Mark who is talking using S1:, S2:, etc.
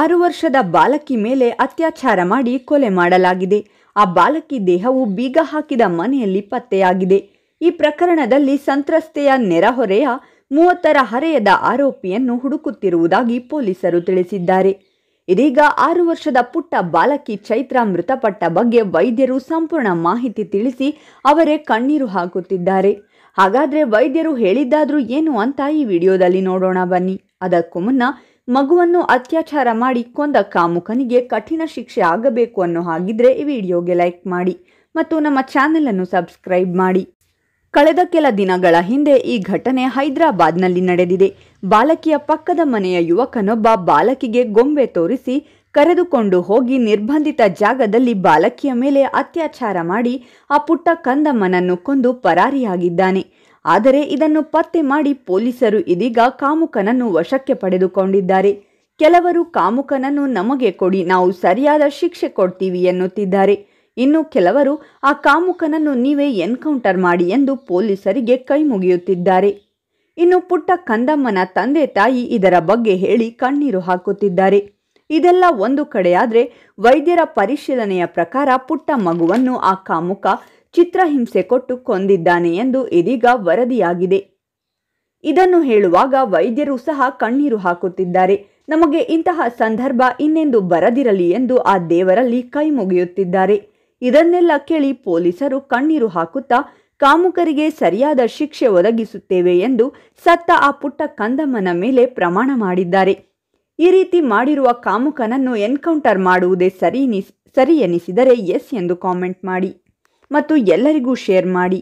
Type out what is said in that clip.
S1: ಆರು ವರ್ಷದ ಬಾಲಕಿ ಮೇಲೆ ಅತ್ಯಾಚಾರ ಮಾಡಿ ಕೊಲೆ ಮಾಡಲಾಗಿದೆ ಆ ಬಾಲಕಿ ದೇಹವು ಬೀಗ ಹಾಕಿದ ಮನೆಯಲ್ಲಿ ಪತ್ತೆಯಾಗಿದೆ ಈ ಪ್ರಕರಣದಲ್ಲಿ ಸಂತ್ರಸ್ತೆಯ ನೆರೆಹೊರೆಯ ಮೂವತ್ತರ ಹರೆಯದ ಆರೋಪಿಯನ್ನು ಹುಡುಕುತ್ತಿರುವುದಾಗಿ ಪೊಲೀಸರು ತಿಳಿಸಿದ್ದಾರೆ ಇದೀಗ ಆರು ವರ್ಷದ ಪುಟ್ಟ ಬಾಲಕಿ ಚೈತ್ರ ಮೃತಪಟ್ಟ ಬಗ್ಗೆ ವೈದ್ಯರು ಸಂಪೂರ್ಣ ಮಾಹಿತಿ ತಿಳಿಸಿ ಅವರೇ ಕಣ್ಣೀರು ಹಾಕುತ್ತಿದ್ದಾರೆ ಹಾಗಾದ್ರೆ ವೈದ್ಯರು ಹೇಳಿದ್ದಾದ್ರೂ ಏನು ಅಂತ ಈ ವಿಡಿಯೋದಲ್ಲಿ ನೋಡೋಣ ಬನ್ನಿ ಅದಕ್ಕೂ ಮುನ್ನ ಮಗುವನ್ನು ಅತ್ಯಾಚಾರ ಮಾಡಿ ಕೊಂದ ಕಾಮುಕನಿಗೆ ಕಠಿಣ ಶಿಕ್ಷೆ ಆಗಬೇಕು ಅನ್ನೋ ಹಾಗಿದ್ರೆ ಈ ವಿಡಿಯೋಗೆ ಲೈಕ್ ಮಾಡಿ ಮತ್ತು ನಮ್ಮ ಚಾನೆಲ್ ಅನ್ನು ಸಬ್ಸ್ಕ್ರೈಬ್ ಮಾಡಿ ಕಳೆದ ಕೆಲ ದಿನಗಳ ಹಿಂದೆ ಈ ಘಟನೆ ಹೈದರಾಬಾದ್ನಲ್ಲಿ ನಡೆದಿದೆ ಬಾಲಕಿಯ ಪಕ್ಕದ ಮನೆಯ ಯುವಕನೊಬ್ಬ ಬಾಲಕಿಗೆ ಗೊಂಬೆ ತೋರಿಸಿ ಕರೆದುಕೊಂಡು ಹೋಗಿ ನಿರ್ಬಂಧಿತ ಜಾಗದಲ್ಲಿ ಬಾಲಕಿಯ ಮೇಲೆ ಅತ್ಯಾಚಾರ ಮಾಡಿ ಆ ಪುಟ್ಟ ಕಂದಮ್ಮನನ್ನು ಕೊಂದು ಪರಾರಿಯಾಗಿದ್ದಾನೆ ಆದರೆ ಇದನ್ನು ಪತ್ತೆ ಮಾಡಿ ಪೊಲೀಸರು ಇದೀಗ ಕಾಮುಕನನ್ನು ವಶಕ್ಕೆ ಪಡೆದುಕೊಂಡಿದ್ದಾರೆ ಕೆಲವರು ಕಾಮುಕನನ್ನು ನಮಗೆ ಕೊಡಿ ನಾವು ಸರಿಯಾದ ಶಿಕ್ಷೆ ಕೊಡ್ತೀವಿ ಎನ್ನುತ್ತಿದ್ದಾರೆ ಇನ್ನು ಕೆಲವರು ಆ ಕಾಮುಕನನ್ನು ನೀವೇ ಎನ್ಕೌಂಟರ್ ಮಾಡಿ ಎಂದು ಪೊಲೀಸರಿಗೆ ಕೈ ಮುಗಿಯುತ್ತಿದ್ದಾರೆ ಇನ್ನು ಪುಟ್ಟ ಕಂದಮ್ಮನ ತಂದೆ ತಾಯಿ ಇದರ ಬಗ್ಗೆ ಹೇಳಿ ಕಣ್ಣೀರು ಹಾಕುತ್ತಿದ್ದಾರೆ ಇದೆಲ್ಲ ಒಂದು ಕಡೆಯಾದರೆ ವೈದ್ಯರ ಪರಿಶೀಲನೆಯ ಪ್ರಕಾರ ಪುಟ್ಟ ಮಗುವನ್ನು ಆ ಕಾಮುಕ ಚಿತ್ರಹಿಂಸೆ ಕೊಟ್ಟು ಕೊಂದಿದ್ದಾನೆ ಎಂದು ಇದೀಗ ವರದಿಯಾಗಿದೆ ಇದನ್ನು ಹೇಳುವಾಗ ವೈದ್ಯರು ಸಹ ಕಣ್ಣೀರು ಹಾಕುತ್ತಿದ್ದಾರೆ ನಮಗೆ ಇಂತಹ ಸಂದರ್ಭ ಇನ್ನೆಂದು ಬರದಿರಲಿ ಎಂದು ಆ ದೇವರಲ್ಲಿ ಕೈ ಮುಗಿಯುತ್ತಿದ್ದಾರೆ ಇದನ್ನೆಲ್ಲ ಕೇಳಿ ಪೊಲೀಸರು ಕಣ್ಣೀರು ಹಾಕುತ್ತಾ ಕಾಮುಕರಿಗೆ ಸರಿಯಾದ ಶಿಕ್ಷೆ ಒದಗಿಸುತ್ತೇವೆ ಎಂದು ಸತ್ತ ಆ ಪುಟ್ಟ ಕಂದಮ್ಮನ ಮೇಲೆ ಪ್ರಮಾಣ ಮಾಡಿದ್ದಾರೆ ಈ ರೀತಿ ಮಾಡಿರುವ ಕಾಮುಕನನ್ನು ಎನ್ಕೌಂಟರ್ ಮಾಡುವುದೇ ಸರಿ ಸರಿ ಎನಿಸಿದರೆ ಎಸ್ ಎಂದು ಕಾಮೆಂಟ್ ಮಾಡಿ ಮತ್ತು ಎಲ್ಲರಿಗೂ ಶೇರ್ ಮಾಡಿ